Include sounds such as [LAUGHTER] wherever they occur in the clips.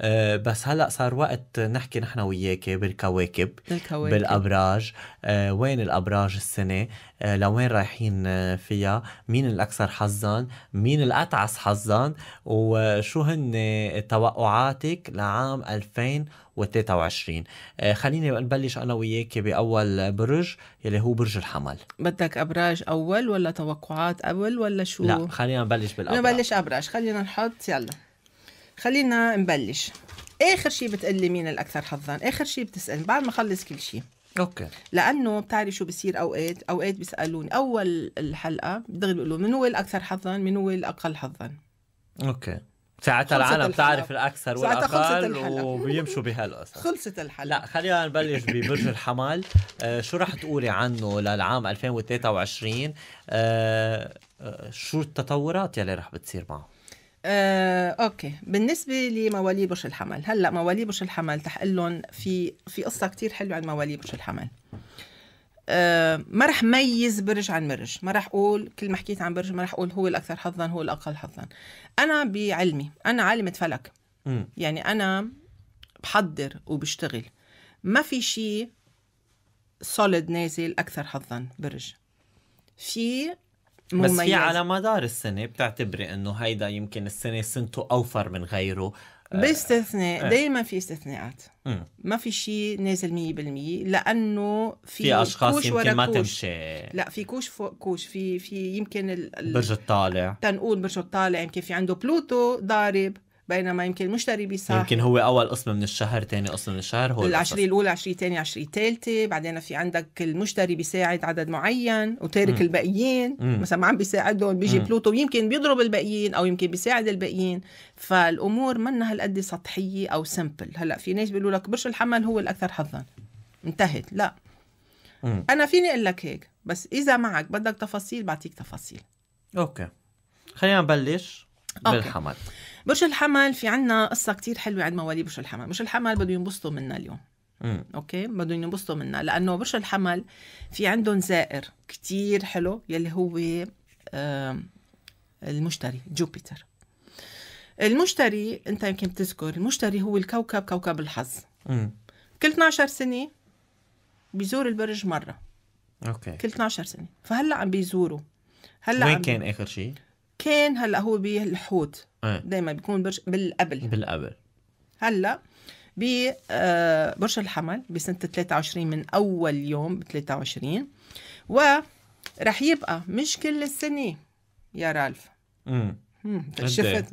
آه، بس هلا صار وقت نحكي نحن وياك بالكواكب الكواكب. بالابراج آه، وين الابراج السنه آه، لوين رايحين فيها مين الاكثر حظا مين الاتعس حظا وشو هن توقعاتك لعام 2023 خليني نبلش انا وياك باول برج يلي هو برج الحمل بدك ابراج اول ولا توقعات قبل ولا شو لا خلينا نبلش بالابراج نبلش ابراج خلينا نحط يلا خلينا نبلش اخر شيء بتقلي مين الاكثر حظا اخر شيء بتسال بعد ما خلص كل شيء اوكي لانه بتعرف شو بصير اوقات اوقات بيسالوني اول الحلقه دغري بيقولوا من هو الاكثر حظا من هو الاقل حظا اوكي ساعتها العالم بتعرف الاكثر والاقل وبيمشوا بهالقصص خلصت الحلقه لا خلينا نبلش ببرج الحمل آه شو رح تقولي عنه للعام 2023 آه،, آه شو التطورات يلي رح بتصير معه آه، اوكي بالنسبه لموالي برج الحمل هلا موالي برج الحمل رح في في قصه كتير حلوه عن موالي برج الحمل آه، ما رح ميز برج عن برج ما رح اقول كل ما حكيت عن برج ما رح اقول هو الاكثر حظا هو الاقل حظا انا بعلمي انا عالمه فلك م. يعني انا بحضر وبشتغل ما في شيء سوليد نازل اكثر حظا برج في بس في على مدار السنه بتعتبري انه هيدا يمكن السنه سنته اوفر من غيره آه، باستثناء إيه. دائما في استثناءات ما في شيء نازل 100% لانه في, في اشخاص كوش يمكن ما تمشي لا في كوش فوق كوش في في يمكن ال... برج الطالع تنقول برج الطالع يمكن في عنده بلوتو ضارب بينما يمكن المشتري بيصح يمكن هو اول قسم من الشهر ثاني قسم من الشهر هو العشريه الاولى عشريه ثانيه عشريه ثالثه بعدين في عندك المشتري بيساعد عدد معين وتارك الباقيين مثلا ما عم بيساعدهم بيجي مم. بلوتو يمكن بيضرب الباقيين او يمكن بيساعد الباقيين فالامور منا هالقد سطحيه او سمبل هلا في ناس بيقولوا لك برج الحمل هو الاكثر حظا انتهت لا مم. انا فيني اقول لك هيك بس اذا معك بدك تفاصيل بعطيك تفاصيل اوكي خلينا نبلش بالحمل أوكي. برج الحمل في عنا قصة كتير حلوة عند مواليد برج الحمل برج الحمل بدو ينبسطوا منا اليوم مم. اوكي بدهم ينبسطوا منا لانه برج الحمل في عندهم زائر كتير حلو يلي هو المشتري جوبيتر المشتري انت يمكن بتذكر المشتري هو الكوكب كوكب الحظ مم. كل 12 سنه بيزور البرج مره اوكي كل 12 سنه فهلا عم بيزوروا هلا وين عم... كان اخر شيء كان هلا هو بالحوت ايه. دائما بيكون برج بالقبل بالقبل هلا ببرج آه، الحمل بسنة 23 من أول يوم ب 23 رح يبقى مش كل السنة يا رالف امم شفت إيه؟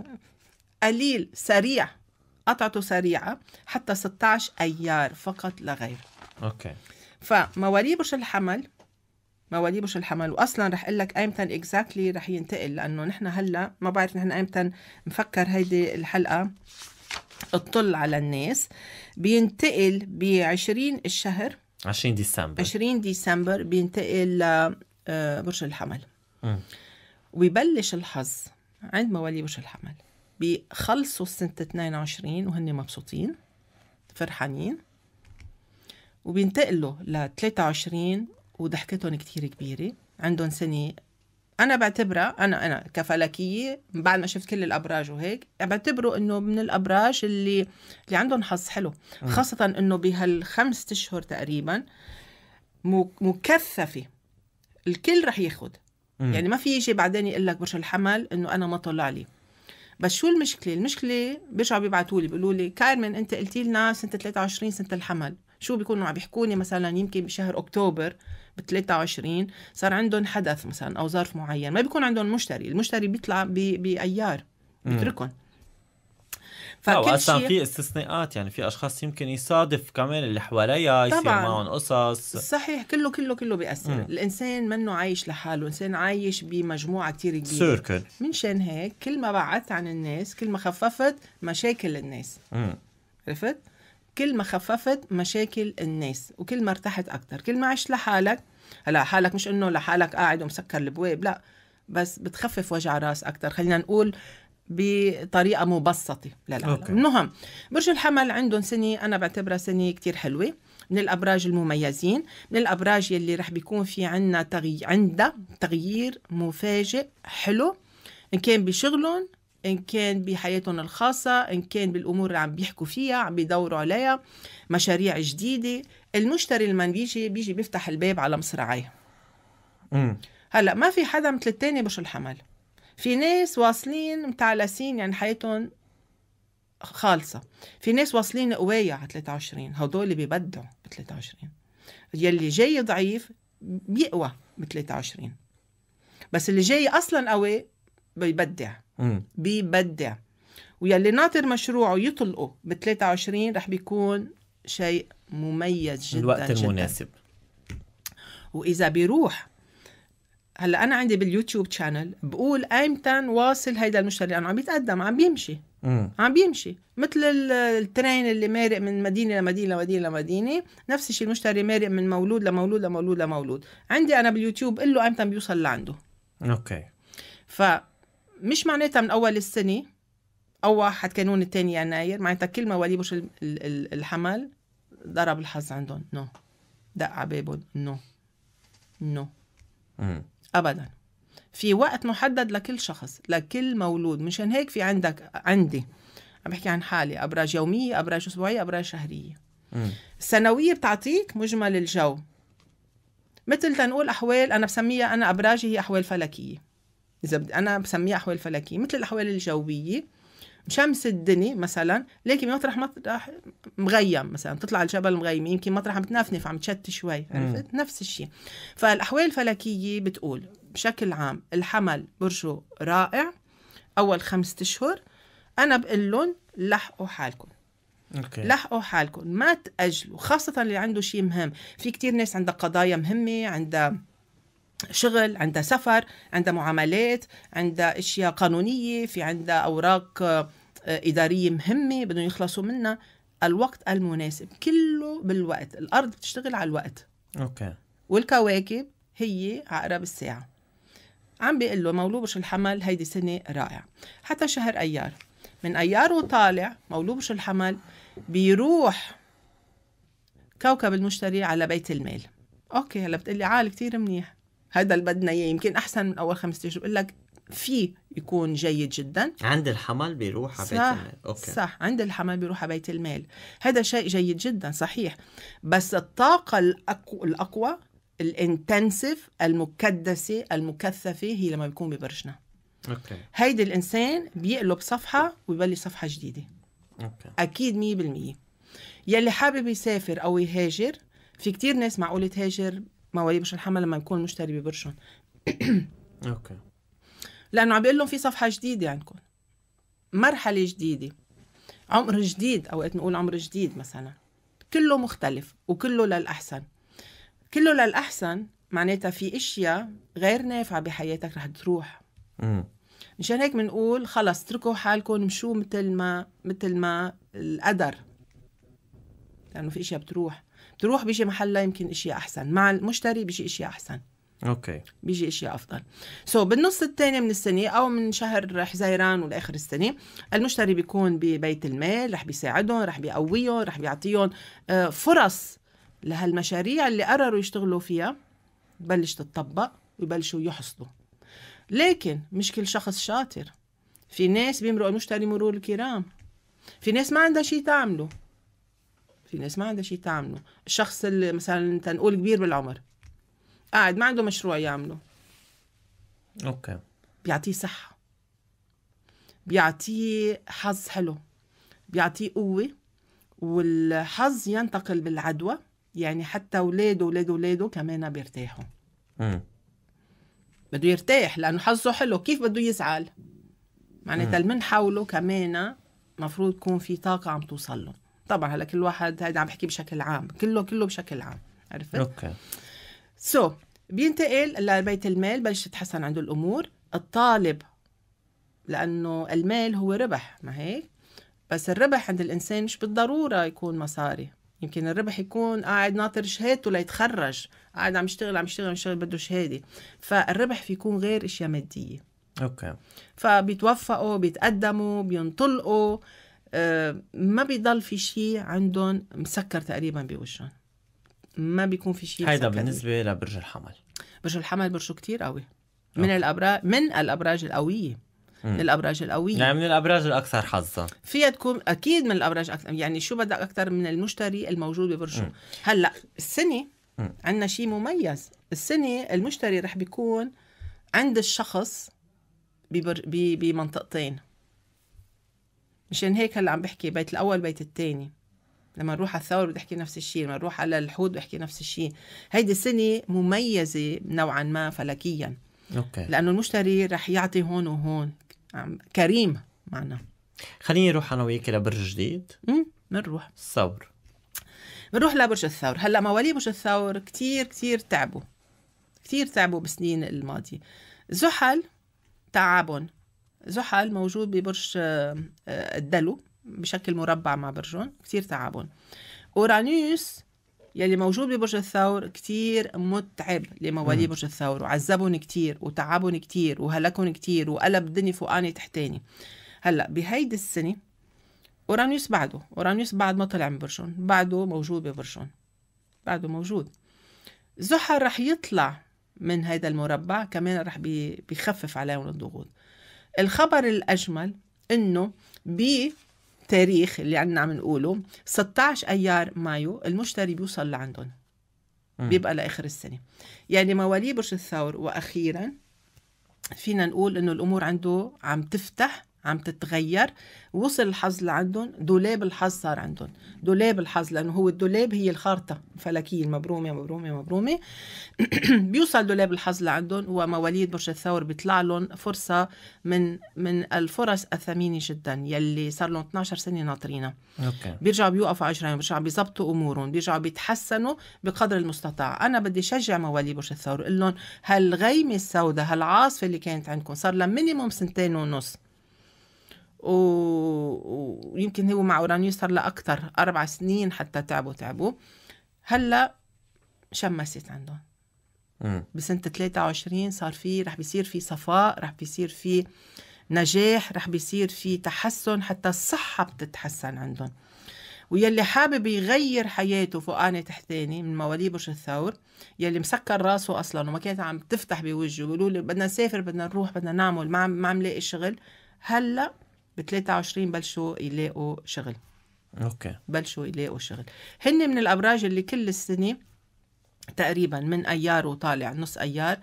قليل سريع قطعته سريعة حتى 16 أيار فقط لا غير اوكي فمواليد برج الحمل مواليد برج الحمل واصلا رح اقول لك ايمتى اكزاكتلي رح ينتقل لانه نحن هلا ما بعرف نحن ايمتى مفكر هيدي الحلقه تطل على الناس بينتقل ب 20 الشهر 20 ديسمبر 20 ديسمبر بينتقل لبرج آه، الحمل وبيبلش الحظ عند مواليد برج الحمل بخلصوا سنة 22 وهن مبسوطين فرحانين وبينتقلوا ل 23 وضحكتهم كتير كبيرة عندهم سنة أنا بعتبرها أنا أنا كفلكية بعد ما شفت كل الأبراج وهيك بعتبره إنه من الأبراج اللي اللي عندهم حظ حلو خاصة إنه بهالخمس أشهر تقريبا مكثفة الكل رح ياخد يعني ما في يجي بعدين يقول لك برج الحمل إنه أنا ما طلع لي بس شو المشكله؟ المشكله بيرجعوا بيبعتوا لي بيقولوا لي كارمن انت قلتي لنا سنه 23 سنه الحمل، شو بيكونوا عم بيحكوني مثلا يمكن بشهر اكتوبر ب 23 صار عندهم حدث مثلا او ظرف معين ما بيكون عندهم مشتري المشتري بيطلع بايار بيتركهم فكل اصلا شيء... في استثناءات يعني في اشخاص يمكن يصادف كمان اللي حواليها يصير معهم قصص صحيح كله كله كله بياثر مم. الانسان منه عايش لحاله الانسان عايش بمجموعه كثير كبيره سيركل منشان هيك كل ما بعدت عن الناس كل ما خففت مشاكل الناس مم. عرفت كل ما خففت مشاكل الناس وكل ما ارتحت اكثر كل ما عشت لحالك هلا حالك مش إنه لحالك قاعد ومسكر البواب لا بس بتخفف وجع راس اكثر خلينا نقول بطريقة مبسطة للعالم المهم برج الحمل عندهم سنة أنا بعتبرها سنة كتير حلوة من الابراج المميزين من الابراج يلي رح بيكون في عنا تغي... عندها تغيير مفاجئ حلو ان كان بشغلهم إن كان بحياتهم الخاصة إن كان بالأمور اللي عم بيحكوا فيها عم بيدوروا عليها مشاريع جديدة المشتري لما بيجي بيجي بيفتح الباب على مصراعيه هلا ما في حدا مثل التاني بش الحمل في ناس واصلين متعلسين يعني حياتهم خالصة في ناس واصلين قوية على 23 هدول ببدعوا ب 23 يلي جاي ضعيف بيقوى ب 23 بس اللي جاي اصلا قوي بيبدع بيبدع ويلي ناطر مشروعه يطلقه ب 23 رح بيكون شيء مميز جدا الوقت المناسب جداً. واذا بيروح هلا انا عندي باليوتيوب شانل بقول ايمتى واصل هيدا المشتري لانه عم يتقدم عم بيمشي مم. عم بيمشي مثل الترين اللي مارق من مدينه لمدينه لمدينه لمدينه نفس الشيء المشتري مارق من مولود لمولود لمولود لمولود عندي انا باليوتيوب قل له ايمتى بيوصل لعنده اوكي ف مش معناتها من اول السنه او واحد كانون الثاني يناير معناتها كل ما وليبش الحمل ضرب الحظ عندهم نو دق على بابهم نو نو ابدا في وقت محدد لكل شخص لكل مولود مشان هيك في عندك عندي عم بحكي عن حالي ابراج يوميه ابراج اسبوعيه ابراج شهريه السنويه بتعطيك مجمل الجو مثل تنقول احوال انا بسميها انا ابراجي هي احوال فلكيه اذا بدي انا بسميها احوال فلكيه مثل الاحوال الجويه شمس الدني مثلا لكن مطرح مطرح مغيم مثلا تطلع الجبل مغيم يمكن مطرح عم تنفنف عم تشت شوي عرفت نفس الشيء فالاحوال الفلكيه بتقول بشكل عام الحمل برجه رائع اول خمسة اشهر انا بقول لهم لحقوا حالكم أوكي. لحقوا حالكم ما تأجلوا خاصة اللي عنده شيء مهم في كتير ناس عندها قضايا مهمة عندها شغل عندها سفر عندها معاملات عندها اشياء قانونيه في عندها اوراق آه، اداريه مهمه بدهم يخلصوا منها الوقت المناسب كله بالوقت الارض بتشتغل على الوقت اوكي والكواكب هي عقرب الساعه عم بيقول له مولوبش الحمل هيدي سنه رائعه حتى شهر ايار من ايار وطالع مولوبش الحمل بيروح كوكب المشتري على بيت المال اوكي هلا بتقلي عال كتير منيح هذا اللي بدنا اياه يمكن احسن من اول خمسة اشهر بقول لك في يكون جيد جدا عند الحمل بيروح على بيت المال أوكي. صح عند الحمل بيروح على بيت المال هذا شيء جيد جدا صحيح بس الطاقة الأقوى, الأقوى الانتنسيف المكدسة المكثفة هي لما بيكون ببرجنا اوكي هيدي الانسان بيقلب صفحة ويبلش صفحة جديدة اوكي اكيد 100% يلي حابب يسافر او يهاجر في كتير ناس معقولة تهاجر مواليد مش الحمل لما يكون مشتري ببرشهم [COUGHS] اوكي لانه عم بيقول لهم في صفحه جديده عندكم مرحله جديده عمر جديد اوقات نقول عمر جديد مثلا كله مختلف وكله للاحسن كله للاحسن معناتها في اشياء غير نافعه بحياتك رح تروح مشان هيك بنقول خلص اتركوا حالكم مشوا مثل ما مثل ما القدر لانه يعني في اشياء بتروح تروح بيجي محلها يمكن اشياء احسن مع المشتري بيجي اشياء احسن اوكي بيجي اشياء افضل سو so, بالنص الثاني من السنه او من شهر حزيران ولاخر السنه المشتري بيكون ببيت المال رح بيساعدهم رح بيقويهم رح بيعطيهم آه، فرص لهالمشاريع اللي قرروا يشتغلوا فيها تبلش تتطبق ويبلشوا يحصدوا لكن مش كل شخص شاطر في ناس بيمرقوا المشتري مرور الكرام في ناس ما عندها شيء تعمله في ناس ما عندها شيء تعمله الشخص اللي مثلا تنقول كبير بالعمر قاعد ما عنده مشروع يعمله اوكي بيعطيه صحة بيعطيه حظ حلو بيعطيه قوة والحظ ينتقل بالعدوى يعني حتى اولاده اولاد اولاده كمان بيرتاحوا امم بده يرتاح لانه حظه حلو كيف بده يزعل معناتها اللي من حوله كمان مفروض يكون في طاقة عم توصل له طبعا هلا كل واحد هيدا عم بحكي بشكل عام كله كله بشكل عام عرفت اوكي سو so, بينتقل لبيت المال بلش تتحسن عنده الامور الطالب لانه المال هو ربح ما هيك بس الربح عند الانسان مش بالضروره يكون مصاري يمكن الربح يكون قاعد ناطر شهادته ليتخرج قاعد عم يشتغل عم يشتغل عم يشتغل بده شهاده فالربح فيكون غير اشياء ماديه اوكي فبيتوفقوا بيتقدموا بينطلقوا آه، ما بيضل في شيء عندهم مسكر تقريبا بوجههم ما بيكون في شيء هيدا بالنسبه لبرج الحمل برج الحمل برجه كتير قوي من أوكي. الابراج من الابراج القويه من الابراج القويه يعني من الابراج الاكثر حظا فيها تكون اكيد من الابراج اكثر يعني شو بدك اكثر من المشتري الموجود ببرجه هلا السنه عندنا شيء مميز السنه المشتري رح بيكون عند الشخص ببر... ب... بمنطقتين مشان هيك هلا عم بحكي بيت الاول بيت الثاني لما نروح على الثور بدي احكي نفس الشيء لما نروح على الحوت بدي احكي نفس الشيء هيدي السنه مميزه نوعا ما فلكيا اوكي لانه المشتري رح يعطي هون وهون كريم معنا خليني اروح انا وياك لبرج جديد امم بنروح الثور بنروح لبرج الثور هلا مواليد برج الثور كتير كتير تعبوا كتير تعبوا بالسنين الماضيه زحل تعبهم زحل موجود ببرج آه، آه، الدلو بشكل مربع مع برجون كتير تعبهم اورانيوس يلي موجود ببرج الثور كتير متعب لمواليد برج الثور وعذبهم كتير وتعبهم كتير وهلكهم كتير وقلب الدنيا فوقاني تحتاني هلا بهيدي السنه اورانيوس بعده اورانيوس بعد ما طلع من برجون بعده موجود ببرجون بعده موجود زحل رح يطلع من هيدا المربع كمان رح بيخفف عليهم الضغوط الخبر الأجمل أنه بتاريخ اللي عنا عم نقوله 16 أيار مايو المشتري بيوصل لعندهم بيبقى لآخر السنة يعني مواليد برج الثور وأخيراً فينا نقول انه الامور عنده عم تفتح عم تتغير وصل الحظ لعندهم دولاب الحظ صار عندهم دولاب الحظ لانه هو الدولاب هي الخارطه الفلكيه المبرومه مبرومه مبرومه [CLEARS THROAT] بيوصل دولاب الحظ لعندهم ومواليد برج الثور بيطلع لهم فرصه من من الفرص الثمينه جدا يلي صار لهم 12 سنه ناطرينها اوكي بيرجعوا بيوقفوا على بيرجعوا بيظبطوا امورهم بيرجعوا بيتحسنوا بقدر المستطاع انا بدي شجع مواليد برج الثور اقول لهم هالغيمه السوداء هالعاصفه اللي كانت عندكم صار لها مينيموم سنتين ونص و... ويمكن هو مع اورانيوس صار لاكثر اكثر اربع سنين حتى تعبوا تعبوا هلا شمست عندهم بسنة 23 صار في رح بيصير في صفاء رح بيصير في نجاح رح بيصير في تحسن حتى الصحة بتتحسن عندهم ويلي حابب يغير حياته فوقاني تحتاني من مواليد برج الثور يلي مسكر راسه اصلا وما كانت عم تفتح بوجهه بيقولوا بدنا نسافر بدنا نروح بدنا نعمل ما عم ما عم لاقي شغل هلا ب 23 بلشوا يلاقوا شغل اوكي بلشوا يلاقوا شغل هن من الابراج اللي كل السنه تقريبا من ايار وطالع نص ايار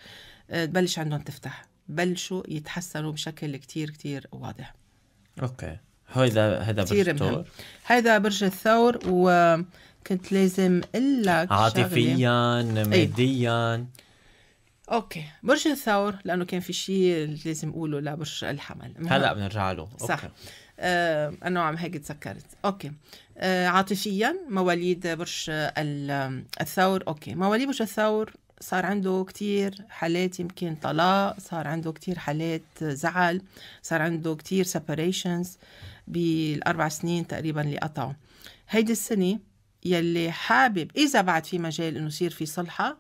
آه، بلش عندهم تفتح بلشوا يتحسنوا بشكل كتير كتير واضح اوكي هيدا هيدا برج الثور هيدا برج الثور وكنت لازم اقول لك عاطفيا ماديا اوكي برج الثور لانه كان في شيء لازم اقوله لبرج الحمل هلا بنرجع له صح آه انا عم هيك تذكرت اوكي آه عاطفيا مواليد برج الثور اوكي مواليد برج الثور صار عنده كتير حالات يمكن طلاق صار عنده كتير حالات زعل صار عنده كتير سيبريشنز بالاربع سنين تقريبا اللي قطعوا هيدي السنه يلي حابب اذا بعد في مجال انه يصير في صلحه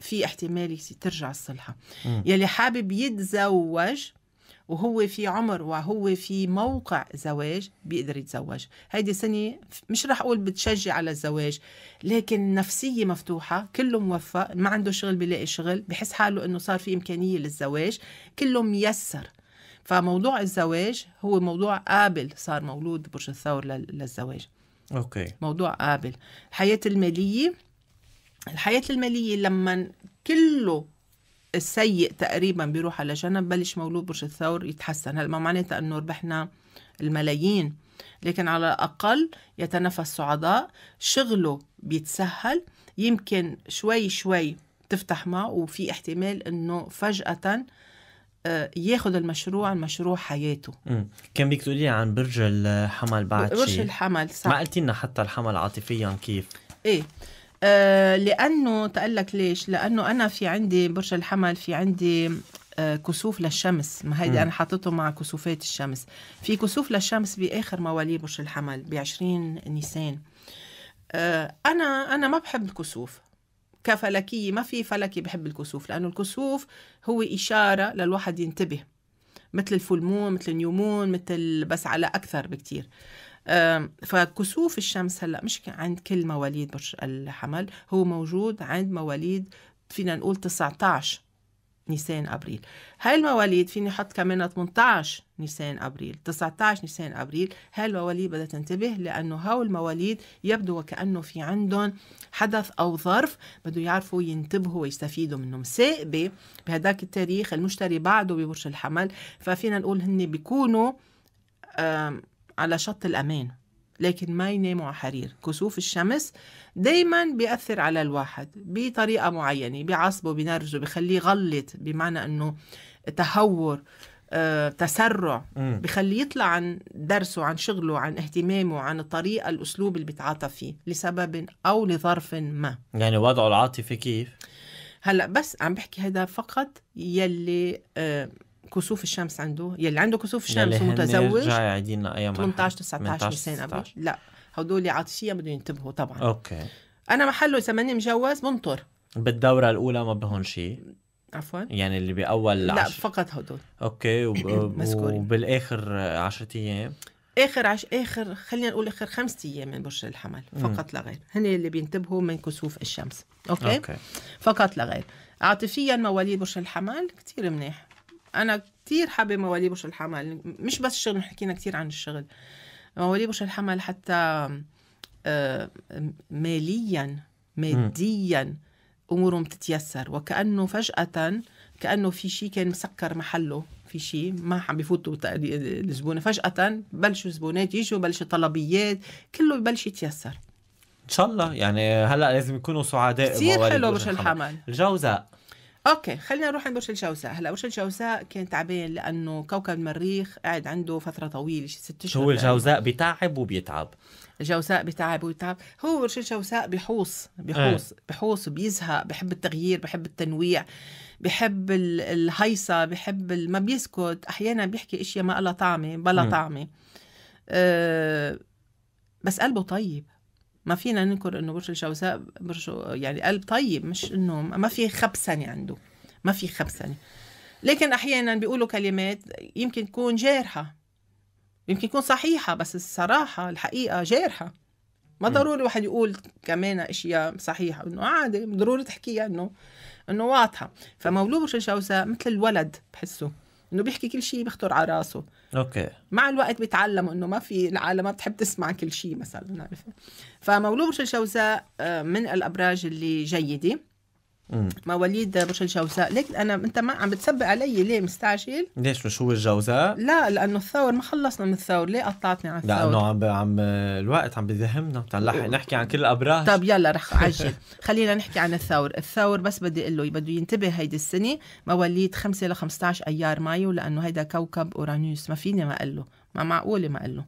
في احتمال ترجع الصلحة يلي حابب يتزوج وهو في عمر وهو في موقع زواج بيقدر يتزوج هيدي سنة مش رح أقول بتشجع على الزواج لكن نفسية مفتوحة كله موفق ما عنده شغل بيلاقي شغل بحس حاله أنه صار في إمكانية للزواج كله ميسر فموضوع الزواج هو موضوع قابل صار مولود برج الثور للزواج اوكي موضوع قابل الحياة المالية الحياة المالية لما كله السيء تقريبا بيروح على جنب بلش مولود برج الثور يتحسن هلا ما معناتها انه ربحنا الملايين لكن على الأقل يتنفس سعداء شغله بيتسهل يمكن شوي شوي تفتح معه وفي احتمال انه فجأة آه، ياخذ المشروع مشروع حياته مم. كان بدك تقولي عن برج الحمل بعد برج الحمل صح ما قلتي لنا حتى الحمل عاطفيا كيف ايه آه، لانه لانه تقلك ليش لانه انا في عندي برج الحمل في عندي آه، كسوف للشمس ما هيدي انا حاطته مع كسوفات الشمس في كسوف للشمس باخر مواليد برج الحمل ب 20 نيسان آه، انا انا ما بحب الكسوف كفلكيه ما في فلكي بحب الكسوف لانه الكسوف هو اشاره للواحد ينتبه مثل الفول مون مثل النيومون مثل بس على اكثر بكتير فكسوف الشمس هلا مش عند كل مواليد برج الحمل هو موجود عند مواليد فينا نقول 19 نيسان ابريل هاي المواليد فيني احط كمان 18 نيسان ابريل 19 نيسان ابريل هاي المواليد بدها تنتبه لانه هاو المواليد يبدو وكانه في عندهم حدث او ظرف بده يعرفوا ينتبهوا ويستفيدوا منه مسائبه بهداك التاريخ المشتري بعده ببرج الحمل ففينا نقول هن بيكونوا على شط الأمان لكن ما يناموا على حرير كسوف الشمس دايما بيأثر على الواحد بطريقة معينة بيعصبه بنرجه بخليه غلط بمعنى أنه تهور آه، تسرع بخليه يطلع عن درسه عن شغله عن اهتمامه عن الطريقة الأسلوب اللي بيتعاطى فيه لسبب أو لظرف ما يعني وضعه العاطفي كيف؟ هلا بس عم بحكي هذا فقط يلي آه كسوف الشمس عنده يلي عنده كسوف الشمس ومتزوج رجع يعدينا اي 18 19 سنه قبل لا هدول عاطفيا بدهم ينتبهوا طبعا اوكي انا محله اذا ماني مجوز بنطر بالدوره الاولى ما بهون شيء عفوا يعني اللي باول لا عشر... فقط هدول اوكي وب... [COUGHS] وبالاخر 10 ايام اخر عش... اخر خلينا نقول اخر خمسة ايام من برج الحمل فقط لا غير هن اللي بينتبهوا من كسوف الشمس اوكي, أوكي. فقط لا غير عاطفيا مواليد برج الحمل كثير منيح انا كثير حابه مواليد برج الحمل مش بس الشغل حكينا كثير عن الشغل مواليد برج الحمل حتى آه، ماليا ماديا امورهم بتتيسر وكانه فجاه كانه في شيء كان مسكر محله في شيء ما عم بفوتوا الزبونه فجاه بلشوا زبونات يجوا بلشوا طلبيات كله ببلش يتيسر ان شاء الله يعني هلا لازم يكونوا سعداء كثير حلو برج الحمل الجوزاء اوكي خلينا نروح عند برج الجوزاء هلا برج الجوزاء كان تعبان لانه كوكب المريخ قاعد عنده فتره طويله شي ست اشهر هو الجوزاء بتعب وبيتعب الجوزاء بتعب وبيتعب هو برج الجوزاء بحوص بحوص آه. بحوص بيزهق بحب التغيير بحب التنويع بحب الهيصه بحب ما بيسكت احيانا بيحكي اشياء ما لها طعمه بلا طعمه أه بس قلبه طيب ما فينا ننكر انه برج الجوزاء برج يعني قلب طيب مش انه ما في خبسنه عنده ما في خبسنه لكن احيانا بيقولوا كلمات يمكن تكون جارحه يمكن تكون صحيحه بس الصراحه الحقيقه جارحه ما ضروري واحد يقول كمان اشياء صحيحه انه عادي ضروري تحكيها انه انه واضحه فمولود برج الجوزاء مثل الولد بحسه انه بيحكي كل شيء بيخطر على راسه اوكي مع الوقت بيتعلموا انه ما في العالم ما بتحب تسمع كل شيء مثلا عرفت فمولود الجوزاء آه، من الابراج اللي جيده مواليد برج الجوزاء لكن انا انت ما عم بتسبق علي ليه مستعجل ليش مش هو الجوزاء لا لانه الثور ما خلصنا من الثور ليه قطعتني على الثور لانه عم عم الوقت عم بذهمنا بدنا نحكي عن كل الابراج طب يلا رح [LAUGHS] عجل خلينا نحكي عن الثور الثور بس بدي اقول له بده ينتبه هيدي السنه مواليد 5 ل 15 ايار مايو لانه هيدا كوكب اورانوس ما فيني ما اقول له ما معقوله ما اقول له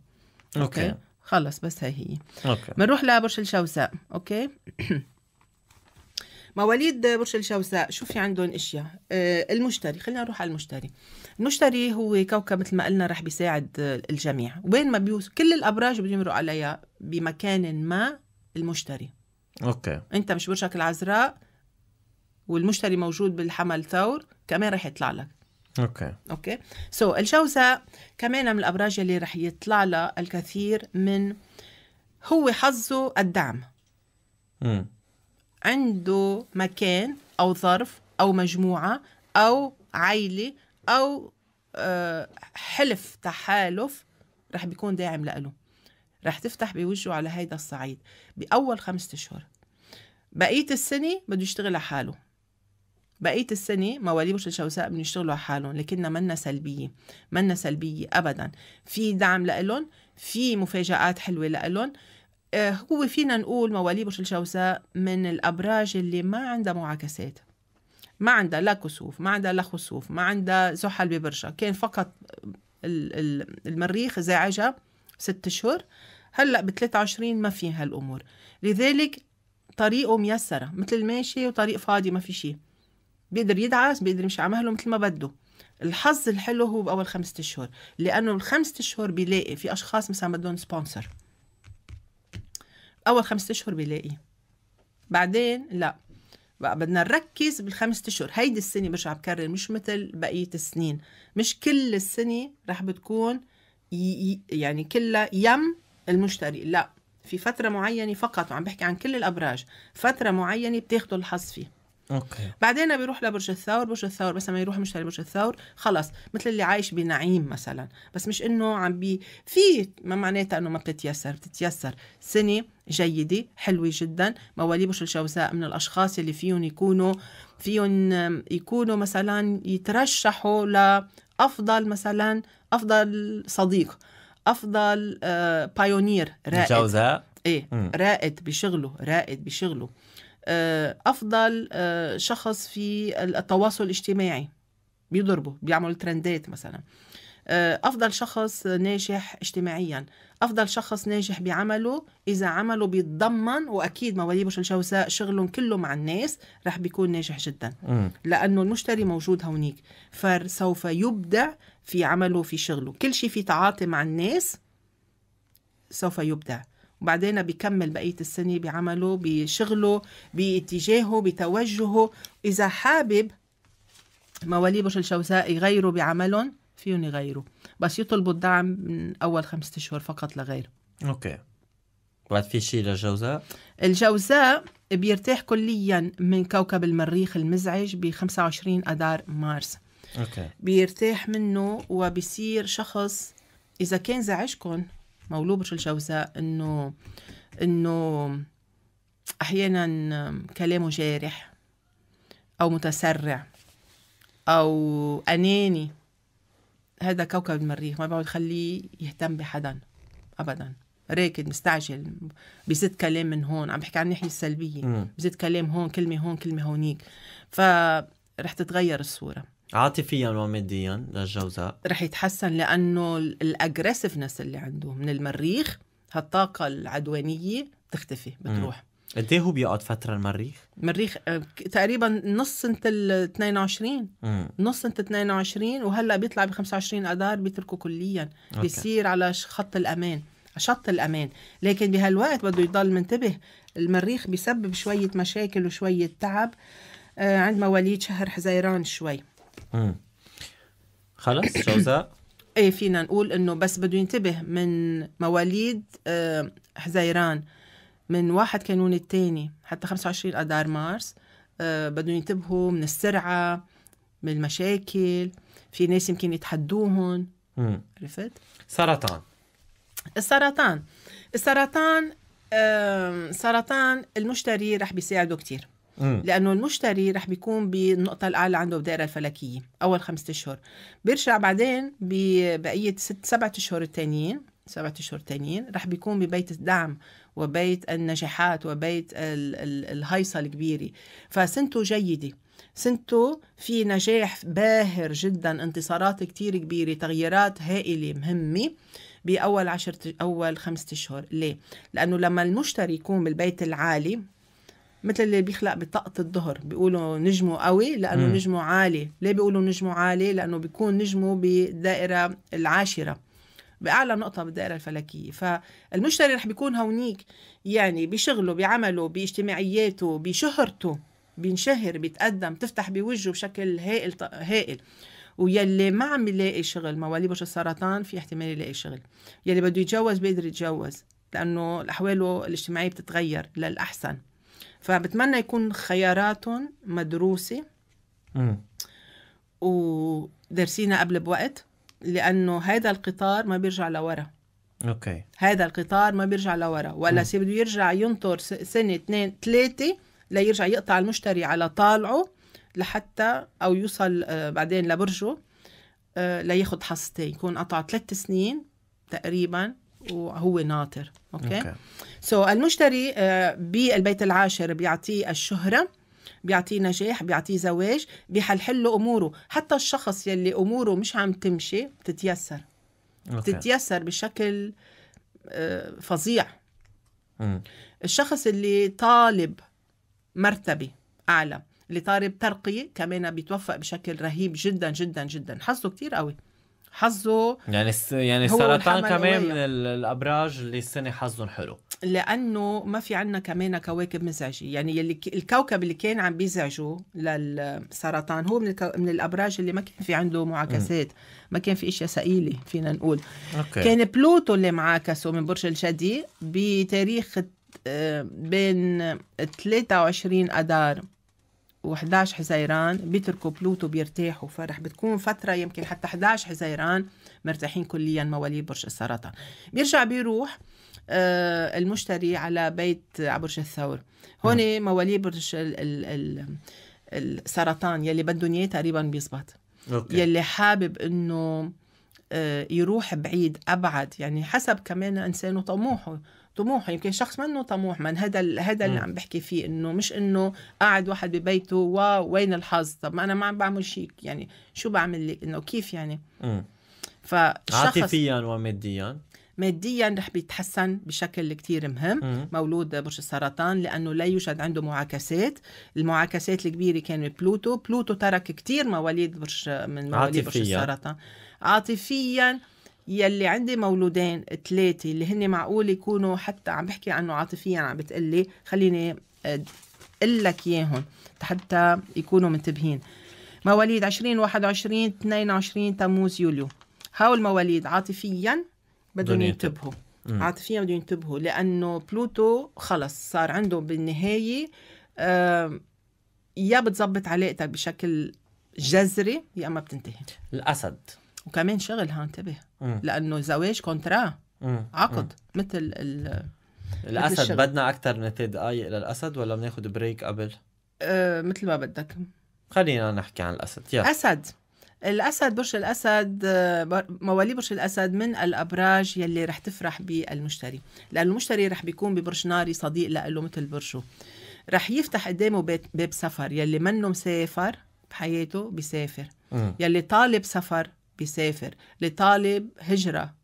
اوكي, أوكي. خلص بس هي هي اوكي بنروح لبرج الجوزاء اوكي [CLEARS THROAT] مواليد برج الجوزاء شو في عندهم اشياء آه المشتري خلينا نروح على المشتري المشتري هو كوكب مثل ما قلنا رح بيساعد الجميع وين ما بيوصل كل الابراج بده يمروا عليها بمكان ما المشتري اوكي انت مش برجك العذراء والمشتري موجود بالحمل ثور كمان رح يطلع لك اوكي اوكي سو so, الجوزاء كمان من الابراج اللي رح يطلع لها الكثير من هو حظه الدعم امم عنده مكان أو ظرف أو مجموعة أو عائله أو آه، حلف تحالف رح بيكون داعم لإله رح تفتح بوجهه على هيدا الصعيد بأول خمسة أشهر بقية السنة بده يشتغل لحاله بقية السنة مواليد برج الشوساء بدهم يشتغلوا على حالهم لكن منا سلبية منا سلبية أبدا في دعم لإلهم في مفاجآت حلوة لإلهم آه، هو فينا نقول برج الجوزاء من الأبراج اللي ما عندها معاكسات ما عندها لا كسوف ما عندها لا خسوف ما عندها زحل ببرشا كان فقط المريخ زاعجها ست شهور هلأ ب 23 ما في هالأمور لذلك طريقه ميسرة مثل الماشي وطريق فاضي ما في شيء بيقدر يدعس بيقدر يمشي على مهله مثل ما بده الحظ الحلو هو بأول خمسة أشهر لأنه الخمسة أشهر بيلاقي في أشخاص مثلا بدهم سبونسر اول خمسة اشهر بيلاقي بعدين لا بقى بدنا نركز بالخمسة اشهر هيدي السنه برجع بكرر مش مثل بقيه السنين مش كل السنه رح بتكون يعني كلها يم المشتري لا في فترة معينة فقط وعم بحكي عن كل الأبراج فترة معينة بتاخدوا الحظ فيه اوكي بعدين بيروح لبرج الثور برج الثور بس لما يروح مشتري برج الثور خلص مثل اللي عايش بنعيم مثلا بس مش انه عم بي في ما معناتها انه ما بتتيسر بتتيسر سنه جيده حلوه جدا برج الجوزاء من الاشخاص اللي فيهم يكونوا فيهم يكونوا مثلا يترشحوا لافضل مثلا افضل صديق افضل بايونير آه، رائد الجوزاء ايه رائد بشغله رائد بشغله آه، افضل آه، شخص في التواصل الاجتماعي بيضربوا بيعمل ترندات مثلا آه، افضل شخص ناجح اجتماعيا افضل شخص ناجح بعمله اذا عمله بيتضمن واكيد مواليبش الجوزاء شغلهم كله مع الناس رح بيكون ناجح جدا لانه المشتري موجود هونيك فسوف يبدع في عمله في شغله كل شيء في تعاطي مع الناس سوف يبدع وبعدين بيكمل بقية السنة بعمله بشغله باتجاهه بتوجهه إذا حابب مواليد برج الجوزاء يغيروا بعملهم فيهم يغيروا بس يطلبوا الدعم من أول خمسة أشهر فقط لغيره أوكي بعد في شيء للجوزاء؟ الجوزاء بيرتاح كليا من كوكب المريخ المزعج ب 25 أدار مارس أوكي. بيرتاح منه وبصير شخص إذا كان زعجكم برج الشوساء انه انه احيانا كلامه جارح او متسرع او اناني هذا كوكب المريخ ما بقعد خليه يهتم بحدا ابدا راكد مستعجل بزيد كلام من هون عم بحكي عن الناحيه السلبيه بزيد كلام هون كلمه هون كلمه هونيك فرح تتغير الصوره عاطفيا وماديا للجوزاء رح يتحسن لانه الاجريسفنس اللي عنده من المريخ هالطاقه العدوانيه بتختفي بتروح قد إيه هو بيقعد فتره المريخ؟ المريخ آه، تقريبا نص سنه ال 22 مم. نص سنه 22 وهلا بيطلع ب 25 اذار بيتركه كليا أوكي. بيصير على خط الامان شط الامان لكن بهالوقت بده يضل منتبه المريخ بيسبب شويه مشاكل وشويه تعب آه، عند مواليد شهر حزيران شوي خلص جوزاء [COUGHS] ايه فينا نقول انه بس بده ينتبه من مواليد آه حزيران من 1 كانون الثاني حتى 25 اذار مارس آه بدهم ينتبهوا من السرعه من المشاكل في ناس يمكن يتحدوهم عرفت سرطان السرطان السرطان آه سرطان المشتري رح بيساعده كتير لانه المشتري رح بيكون بالنقطه الاعلى عنده بالدائره الفلكيه اول خمسة اشهر بيرجع بعدين ببقيه ست سبعة اشهر الثانيين سبعة اشهر الثانيين رح بيكون ببيت الدعم وبيت النجاحات وبيت الهيصه الكبيره فسنته جيده سنتو في نجاح باهر جدا انتصارات كتير كبيره تغييرات هائله مهمه باول عشر اول خمسة اشهر ليه لانه لما المشتري يكون بالبيت العالي مثل اللي بيخلق بطاقة الظهر بيقولوا نجمه قوي لأنه م. نجمه عالي ليه بيقولوا نجمه عالي لأنه بيكون نجمه بالدائرة العاشرة بأعلى نقطة بالدائرة الفلكية فالمشتري رح بيكون هونيك يعني بشغله بعمله باجتماعياته بشهرته بينشهر بيتقدم تفتح بوجهه بشكل هائل هائل ويلي ما عم يلاقي شغل مواليد برج السرطان في احتمال يلاقي شغل يلي بده يتجوز بيقدر يتجوز لانه احواله الاجتماعيه بتتغير للاحسن فبتمنى يكون خياراتهم مدروسه ودرسينا قبل بوقت لانه هذا القطار ما بيرجع لورا اوكي هذا القطار ما بيرجع لورا ولا بده يرجع ينطر سنه اثنين ثلاثه ليرجع يقطع المشتري على طالعه لحتى او يوصل آه، بعدين لبرجه آه، لياخذ حصتين يكون قطع ثلاث سنين تقريبا وهو ناطر اوكي سو so, المشتري آه، بالبيت العاشر بيعطيه الشهره بيعطيه نجاح بيعطيه زواج بيحلحل له اموره حتى الشخص يلي اموره مش عم تمشي بتتيسر بتتيسر بشكل آه، فظيع الشخص اللي طالب مرتبه اعلى اللي طالب ترقيه كمان بيتوفق بشكل رهيب جدا جدا جدا حظه كتير قوي حظه يعني س... يعني السرطان كمان من الابراج اللي السنه حظهم حلو لانه ما في عندنا كمان كواكب مزعجه يعني يلي الكوكب اللي كان عم بيزعجه للسرطان هو من, الكو... من الابراج اللي ما كان في عنده معاكسات ما كان في اشياء ثقيله فينا نقول أوكي. كان بلوتو اللي معاكسه من برج الجدي بتاريخ آه، بين 23 اذار و11 حزيران بيتركوا بلوتو بيرتاحوا فرح بتكون فترة يمكن حتى 11 حزيران مرتاحين كليا مواليد برج السرطان بيرجع بيروح آه المشتري على بيت على برج الثور هون نعم. مواليد برج السرطان يلي بدهم اياه تقريبا بيزبط أوكي. يلي حابب انه آه، يروح بعيد ابعد يعني حسب كمان انسانه طموحه طموح يمكن شخص منه طموح من هذا هذا اللي عم بحكي فيه انه مش انه قاعد واحد ببيته ووين الحظ طب ما انا ما عم بعمل شيء يعني شو بعمل لك انه كيف يعني امم عاطفيا وماديا ماديا رح بيتحسن بشكل كتير مهم مم. مولود برج السرطان لأنه لا يوجد عنده معاكسات المعاكسات الكبيرة كان بلوتو بلوتو ترك كتير مواليد برج من مواليد برج السرطان عاطفيا يلي عندي مولودين ثلاثه اللي هن معقول يكونوا حتى عم بحكي عنه عاطفيا عم بتقلي خليني آه، اقول لك اياهم حتى يكونوا منتبهين مواليد 20 21 22 تموز يوليو هول المواليد عاطفيا بدهم ينتبهوا عاطفيا بدهم ينتبهوا لانه بلوتو خلص صار عنده بالنهايه يا بتظبط علاقتك بشكل جذري يا اما بتنتهي الاسد وكمان شغل ها انتبه لانه زواج كونترا عقد مثل ال الاسد مثل بدنا اكثر من ثلاث دقائق للاسد ولا بناخذ بريك قبل؟ أه مثل ما بدك خلينا نحكي عن الاسد يلا اسد الاسد برج الاسد أه، مواليد برج الاسد من الابراج يلي رح تفرح بالمشتري لانه المشتري رح بيكون ببرج ناري صديق له مثل برجه رح يفتح قدامه بيت باب سفر يلي منه مسافر بحياته بيسافر يلي طالب سفر بيسافر لطالب هجرة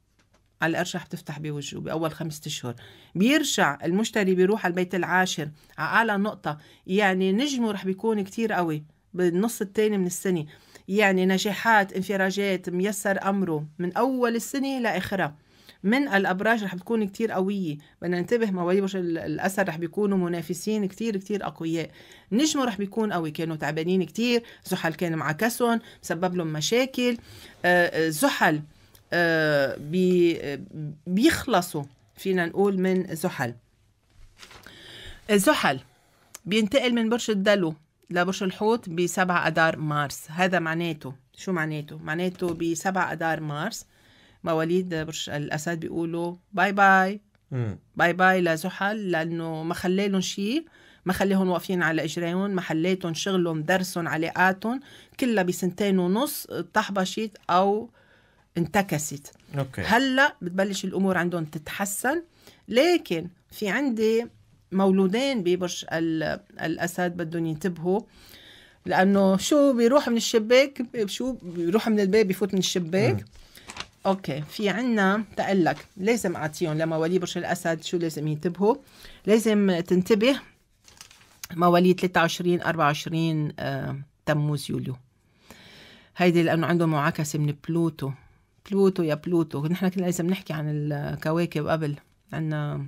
على الأرجح بتفتح بوجهه بأول خمسة أشهر بيرجع المشتري بيروح على البيت العاشر على أعلى نقطة يعني نجمه رح بيكون كتير قوي بالنص الثاني من السنة يعني نجاحات انفراجات ميسر أمره من أول السنة لآخرها من الابراج رح بتكون كتير قويه بدنا ننتبه موايبش الاسد رح بيكونوا منافسين كتير كتير اقوياء نجمه رح بيكون قوي كانوا تعبانين كتير زحل كان معكسهم سبب لهم مشاكل آه، آه، زحل آه، بي بيخلصوا فينا نقول من زحل زحل بينتقل من برج الدلو لبرج الحوت بسبعة أدار مارس هذا معناته شو معناته؟ معناته بسبعة أدار مارس مواليد برج الاسد بيقولوا باي باي مم. باي باي لزحل لانه ما خليلهم شيء ما خليهم واقفين على اجريهم حليتهم شغلهم درسهم علاقاتهم كلها بسنتين ونص طحبشت او انتكست أوكي. هلا بتبلش الامور عندهم تتحسن لكن في عندي مولودين ببرج الاسد بدهم ينتبهوا لانه شو بيروح من الشباك شو بيروح من الباب بيفوت من الشباك مم. اوكي في عنا تقلك لازم اعطيهم لمواليد برج الاسد شو لازم ينتبهوا لازم تنتبه مواليد 23 24 آه تموز يوليو هيدي لانه عندهم معاكسه من بلوتو بلوتو يا بلوتو نحن كنا لازم نحكي عن الكواكب قبل عندنا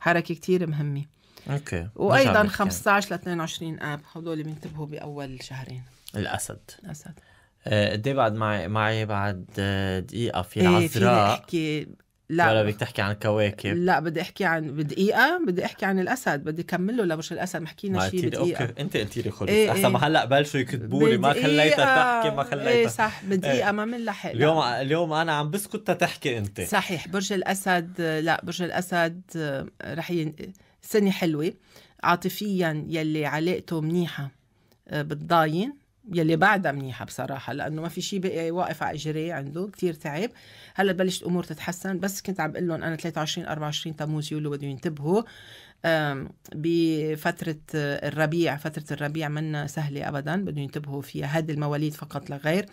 حركه كتير مهمه اوكي وايضا 15 ل 22 اب هدول بينتبهوا باول شهرين الاسد الاسد آه، قد ايه بعد معي معي بعد آه، دقيقه في العذراء إيه احكي لا ولا بدك تحكي عن الكواكب لا بدي احكي عن بدقيقه بدي احكي عن الاسد بدي كمل له لبرج الاسد ما حكينا شيء بدقيقه اوكي انت قلتي لي خلص إيه, إيه. احسن ما هلا بلشوا يكتبوا لي ما خليتها تحكي ما خليتها ايه صح بدقيقه إيه. ما بنلحق اليوم اليوم انا عم بسكت تحكي انت صحيح برج الاسد لا برج الاسد آه، رح ين... سنه حلوه عاطفيا يلي علاقته منيحه بتضاين يلي بعدها منيحة بصراحة لأنه ما في شيء بقي واقف على إجري عنده كثير تعب هلا بلشت أمور تتحسن بس كنت عم بقول لهم أنا 23 24 تموز يوليو بدهم ينتبهوا بفترة الربيع فترة الربيع منا سهلة أبدا بدهم ينتبهوا فيها هذه المواليد فقط لا غير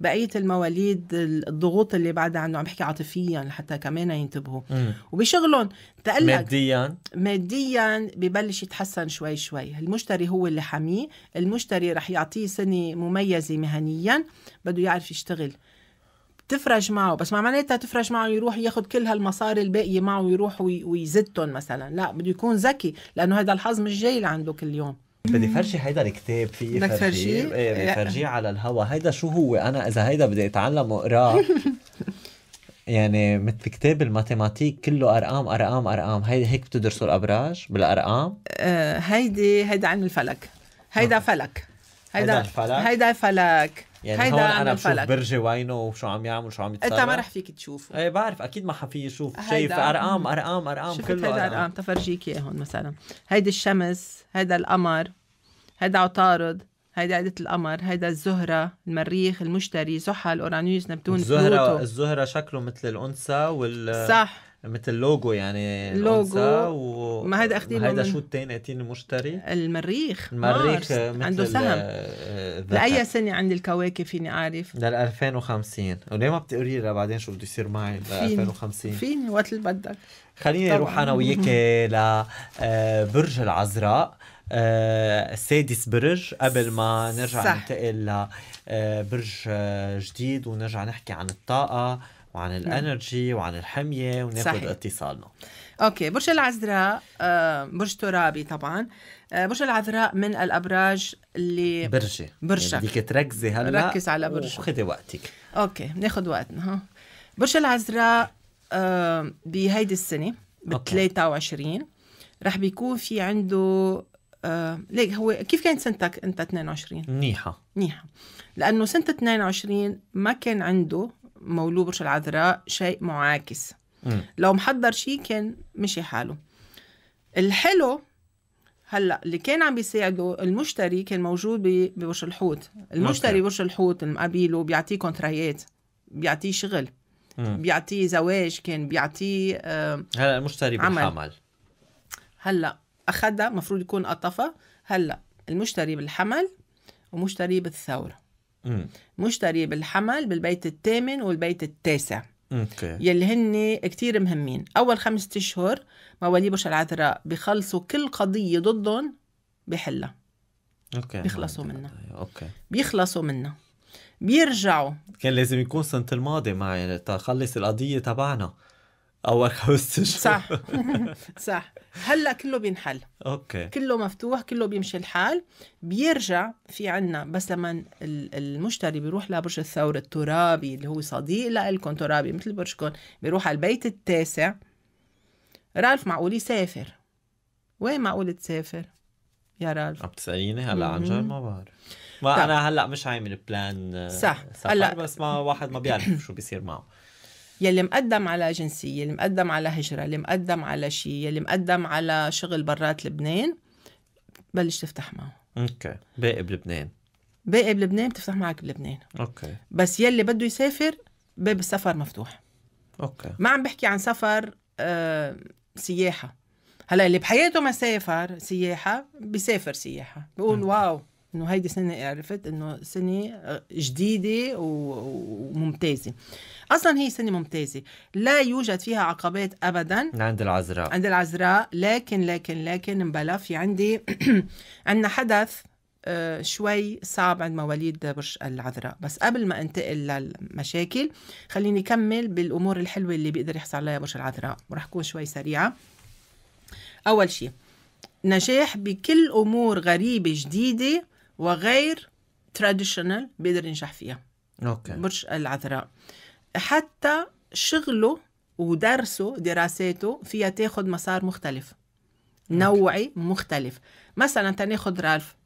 بقية المواليد الضغوط اللي بعدها عنده عم بحكي عاطفيا لحتى كمان ينتبهوا مم. وبشغلهم تقلق ماديا ماديا ببلش يتحسن شوي شوي المشتري هو اللي حميه المشتري رح يعطيه سنة مميزة مهنيا بده يعرف يشتغل تفرج معه بس ما معناتها تفرج معه يروح ياخذ كل هالمصاري الباقيه معه ويروح ويزتهم مثلا لا بده يكون ذكي لانه هذا الحظ مش جاي لعنده كل يوم بدي فرشي هيدا الكتاب في بدك فرجيه؟ ايه فرجيه على الهوا هيدا شو هو انا اذا هيدا بدي اتعلم اقراه [LAUGHS] يعني مثل كتاب الماتيماتيك كله ارقام ارقام ارقام هيدا هيك بتدرسوا الابراج بالارقام آه، هيدي هيدا علم الفلك هيدا فلك هيدا هيدا الفلك هيدا فلك يعني هون انا بشوف فلك. برجي وينه وشو عم يعمل وشو عم يتصرف انت ما رح فيك تشوفه ايه بعرف اكيد ما حفي يشوف شايف ارقام ارقام ارقام كله هيدا ارقام تفرجيك اياهم مثلا هيدي الشمس هيدا القمر هيدا عطارد هيدا عدة القمر هيدا الزهرة المريخ المشتري زحل أورانيوس نبتون الزهرة بلوتو. الزهرة شكله مثل الأنثى وال صح مثل لوجو يعني لوجو و... ما هيدا اخذين هيدا شو الثاني اعطيني المشتري المريخ المريخ عنده سهم آه، آه، لاي سنه عند الكواكب فيني اعرف لل 2050 وليه ما بتقولي لي بعدين شو بده يصير معي لل 2050 فيني وقت اللي بدك خليني اروح انا وياك [LAUGHS] لبرج آه، العذراء آه السادس برج قبل ما نرجع ننتقل لبرج جديد ونرجع نحكي عن الطاقه وعن الانرجي وعن الحميه وناخذ اتصالنا اوكي برج العذراء آه، برج ترابي طبعا آه، برج العذراء من الابراج اللي برجي يعني برجك يعني بدك تركزي هلا ركز على برج وخذي وقتك اوكي ناخذ وقتنا ها برج العذراء آه، بهيدي السنه ب 23 رح بيكون في عنده ليك هو كيف كانت سنتك انت 22 منيحه منيحه لانه سنه 22 ما كان عنده مولو برج العذراء شيء معاكس لو محضر شيء كان مشي حاله الحلو هلا اللي كان عم بيساعده المشتري كان موجود ببرج الحوت المشتري برج الحوت مقابله بيعطيه كونترايات بيعطيه شغل بيعطيه زواج كان بيعطيه آه، هلا المشتري بالحمل هلا اخذها مفروض يكون قطفها هلا المشتري بالحمل ومشتري بالثوره مشتري بالحمل بالبيت الثامن والبيت التاسع اوكي يلي هن كتير مهمين اول خمسة اشهر مواليد برج العذراء بخلصوا كل قضيه ضدهم بحلها اوكي بيخلصوا منها اوكي بيخلصوا منها بيرجعوا كان لازم يكون سنة الماضي معي تخلص القضية تبعنا او اكوستش صح [LAUGHS] صح هلا كله بينحل اوكي كله مفتوح كله بيمشي الحال بيرجع في عنا بس لما المشتري بيروح لبرج الثور الترابي اللي هو صديق لإلكم ترابي مثل برجكم بيروح على البيت التاسع رالف معقول يسافر وين معقول تسافر يا رالف عم تساليني هلا عن جد ما بعرف ما طب. انا هلا مش عامل بلان آه، صح هلا بس ما واحد ما بيعرف [COUGHS] شو بيصير معه يلي مقدم على جنسيه يلي مقدم على هجره يلي مقدم على شيء يلي مقدم على شغل برات لبنان بلش تفتح معه اوكي باقي بلبنان باقي بلبنان بتفتح معك بلبنان اوكي بس يلي بده يسافر باب السفر مفتوح اوكي ما عم بحكي عن سفر آه سياحه هلا اللي بحياته ما سافر سياحه بيسافر سياحه بيقول واو انه هيدي سنه عرفت انه سنه آه، جديده وممتازه اصلا هي سنه ممتازه لا يوجد فيها عقبات ابدا عند العذراء عند العذراء لكن لكن لكن مبلا في عندي [CLEARS THROAT] عندنا حدث آه، شوي صعب عند مواليد برج العذراء بس قبل ما انتقل للمشاكل خليني كمل بالامور الحلوه اللي بيقدر يحصل عليها برج العذراء ورح اكون شوي سريعه اول شيء نجاح بكل امور غريبه جديده وغير تراديشنال بيقدر ينجح فيها اوكي برج العذراء حتى شغله ودرسه دراساته فيها تاخذ مسار مختلف نوعي مختلف مثلا تناخذ رالف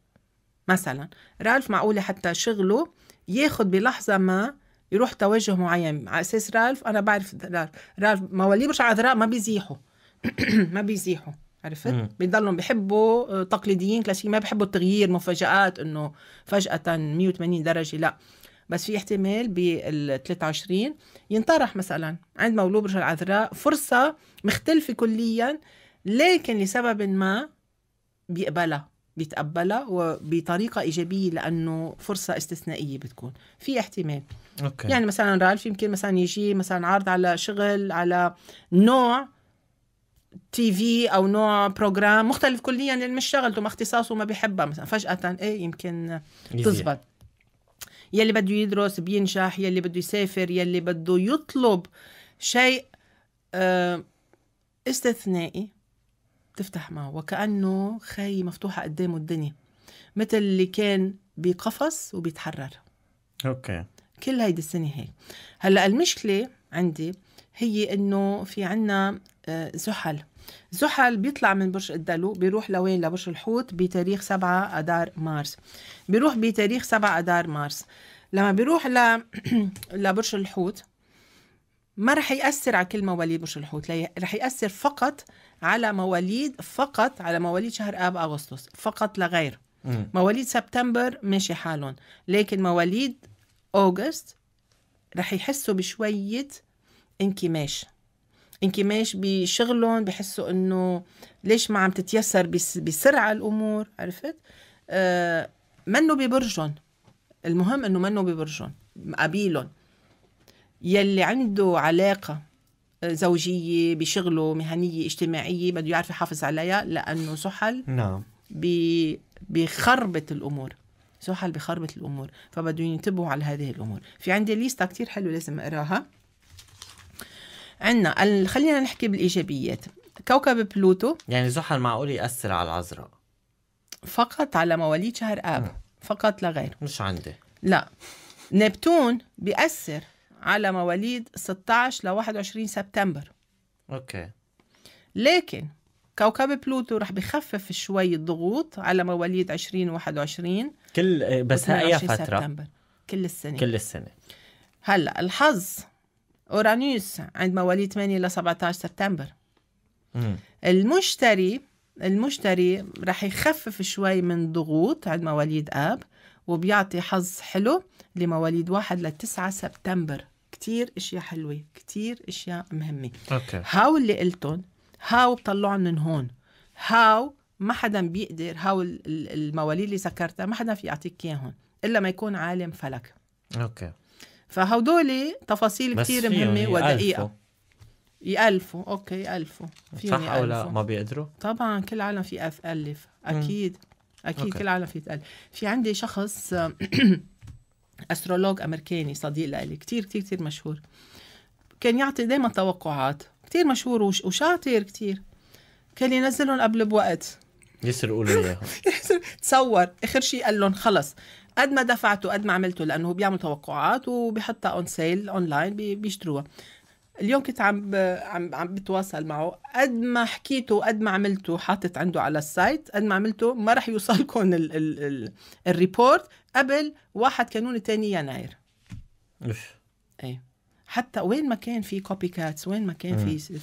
مثلا رالف معقولة حتى شغله ياخد بلحظة ما يروح توجه معين على أساس رالف أنا بعرف رالف رالف مواليد برج العذراء ما بيزيحوا [CLEARS THROAT] ما بيزيحوا عرفت؟ بيضلهم بيحبوا آه، تقليديين كلاسيكيين ما بيحبوا التغيير مفاجآت انه فجأة 180 درجة لا بس في احتمال بال 23 ينطرح مثلا عند مولود برج العذراء فرصة مختلفة كليا لكن لسبب ما بيقبلها بيتقبلها وبطريقة إيجابية لأنه فرصة استثنائية بتكون في احتمال أوكي. يعني مثلا رالف يمكن مثلا يجي مثلا عرض على شغل على نوع تي في او نوع بروجرام مختلف كليا اللي يعني مش شغلته ما اختصاصه ما بيحبها مثلا فجاه ايه يمكن تزبط يلي بده يدرس بينجح يلي بده يسافر يلي بده يطلب شيء آه، استثنائي تفتح معه وكأنه خي مفتوحة قدامه الدنيا مثل اللي كان بقفص وبيتحرر اوكي كل هيدي السنة هيك هلا المشكلة عندي هي انه في عنا آه، زحل زحل بيطلع من برج الدلو بيروح لوين لبرج الحوت بتاريخ 7 أدار مارس بيروح بتاريخ 7 أدار مارس لما بيروح ل... [CLEARS THROAT] لبرج الحوت ما رح يأثر على كل مواليد برج الحوت رح يأثر فقط على مواليد فقط على مواليد شهر آب أغسطس فقط لغير غير مواليد سبتمبر ماشي حالهم لكن مواليد أوغست رح يحسوا بشوية انكماش انكماش بشغلهم بحسوا انه ليش ما عم تتيسر بسرعه الامور عرفت آه منه ببرجهم المهم انه منه ببرجهم مقابيلهم يلي عنده علاقه زوجيه بشغله مهنيه اجتماعيه بده يعرف يحافظ عليها لانه سحل نعم بخربت الامور سحل بخربت الامور فبدهم ينتبهوا على هذه الامور في عندي ليستا كتير حلوه لازم اقراها عندنا خلينا نحكي بالايجابيات كوكب بلوتو يعني زحل معقول ياثر على العذراء فقط على مواليد شهر اب م. فقط لا غير مش عندي لا نبتون بيأثر على مواليد 16 ل 21 سبتمبر اوكي لكن كوكب بلوتو رح بخفف شوي الضغوط على مواليد 20 21 كل بس هاي فتره سبتمبر. كل السنه كل السنه هلا الحظ اورانيوس عند مواليد 8 ل 17 سبتمبر المشتري المشتري رح يخفف شوي من ضغوط عند مواليد اب وبيعطي حظ حلو لمواليد 1 ل 9 سبتمبر كثير اشياء حلوه كثير اشياء مهمه اوكي هاو اللي قلتهم هاو بطلعهم من هون هاو ما حدا بيقدر هاو المواليد اللي ذكرتها ما حدا في يعطيك اياهم الا ما يكون عالم فلك اوكي فهدول تفاصيل كثير مهمه ودقيقه يألفوا اوكي يألفوا فيهم صح او لا ما بيقدروا؟ طبعا كل عالم في ألف اكيد اكيد أوكي. كل عالم في تألف في عندي شخص [CLEARS THROAT] استرولوج امريكاني صديق لإلي كثير كثير كثير مشهور كان يعطي دائما توقعات كثير مشهور وشاطر كثير كان ينزلهم قبل بوقت يسرقوا له اياهم [LAUGHS] تصور اخر شيء قال لهم خلص قد ما دفعته قد ما عملته لانه بيعمل توقعات وبحطها اون سيل اونلاين بيشتروها اليوم كنت عم ب... عم عم بتواصل معه قد ما حكيته قد ما عملته حاطط عنده على السايت قد ما عملته ما رح يوصلكم ال... ال... ال... الريبورت قبل 1 كانون الثاني يناير اف اي حتى وين ما كان في كوبي كاتس وين ما كان في